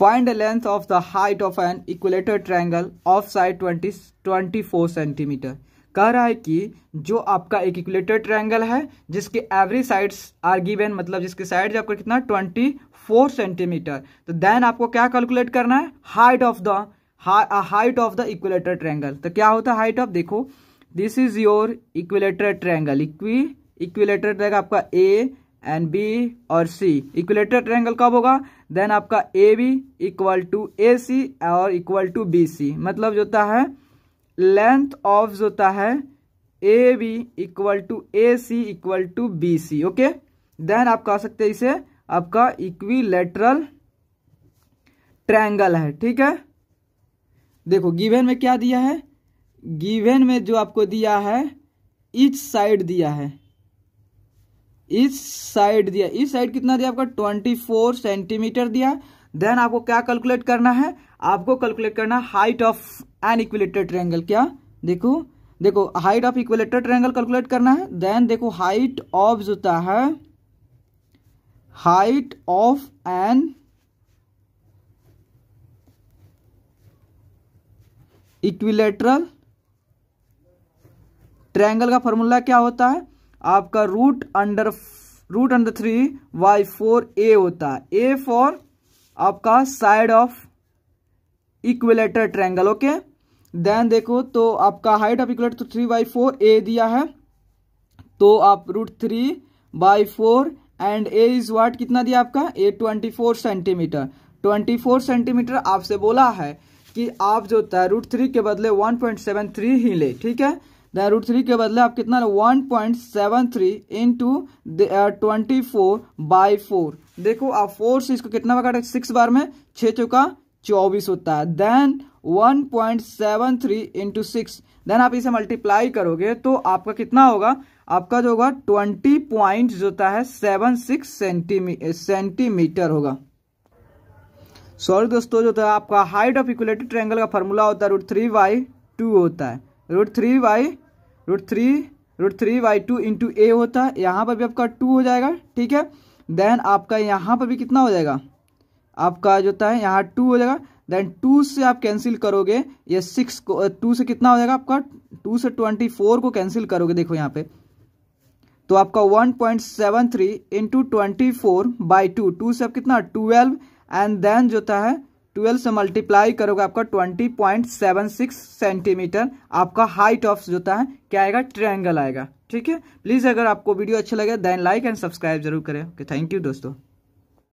find length of the height of an equilateral triangle of side twenty twenty four centimetre कह रहा है कि जो आपका एक इक्वलेटर ट्रायंगल है जिसके एवरी साइड्स आर गिवन मतलब जिसके साइड आपको कितना ट्वेंटी फोर सेंटीमीटर तो देन आपको क्या कैलकुलेट करना है height of the height of the equilateral triangle तो क्या होता है हाइट ऑफ देखो this is your equilateral triangle equi equilateral रहेगा आपका ए एंड बी और सी इक्वलेटर ट्रायंगल कब होगा देन आपका A B equal to A C और इक्वल टू बी सी मतलब जो होता है लेंथ ऑफ जो होता है A B equal to A C equal to B C okay then आप कह सकते हैं इसे आपका लेटरल ट्रायंगल है ठीक है देखो गिवेन में क्या दिया है गिवेन में जो आपको दिया है इच साइड दिया है इस साइड दिया इस साइड कितना दिया आपका ट्वेंटी फोर सेंटीमीटर दिया देन आपको क्या कैलकुलेट करना है आपको कैलकुलेट करना height of an equilateral triangle क्या देखो देखो height of equilateral triangle calculate करना है देन देखो हाइट ऑफ जोता है height of an equilateral triangle का फॉर्मूला क्या होता है आपका root under root under three Y four A होता है ए फॉर आपका side of equilateral triangle okay then देखो तो आपका हाइट ऑफ इक्वेलेटर तो थ्री बाई फोर ए दिया है तो आप root three by four and A is what कितना दिया आपका A twenty four centimetre twenty four centimetre आपसे बोला है कि आप जो होता है रूट थ्री के बदले वन पॉइंट सेवन थ्री ही ले ठीक है द रूट थ्री के बदले आप कितना one point seven three into twenty four by four देखो आप फोर से इसको कितना बार सिक्स बार में छ चौका चौबीस होता है then one point seven three into six then आप इसे मल्टीप्लाई करोगे तो आपका कितना होगा आपका जो होगा ट्वेंटी पॉइंट जो होता है सेवन सिक्स सेंटीमी सेंटीमीटर होगा सॉरी दोस्तों जो होता तो आपका हाइट ऑफ इक्वलेटेड ट्रेंगल का फॉर्मूला होता है रूट थ्री बाई टू होता है root three by root three root three by two into A होता है यहाँ पर भी आपका टू हो जाएगा ठीक है देन आपका यहाँ पर भी कितना हो जाएगा आपका जो होता है यहाँ टू हो जाएगा देन टू से आप कैंसिल करोगे ये सिक्स को टू से कितना हो जाएगा आपका टू से ट्वेंटी फोर को कैंसिल करोगे देखो यहाँ पे तो आपका one point seven three into twenty four by two two से आप कितना ट्वेल्व एंड देन जो होता है ट्वेल्व से मल्टीप्लाई करोगे आपका twenty point seven six centimetre आपका हाइट ऑफ जो है क्या आएगा ट्रायंगल आएगा ठीक है प्लीज़ अगर आपको वीडियो अच्छा लगे देन लाइक एंड सब्सक्राइब जरूर करें ओके थैंक यू दोस्तों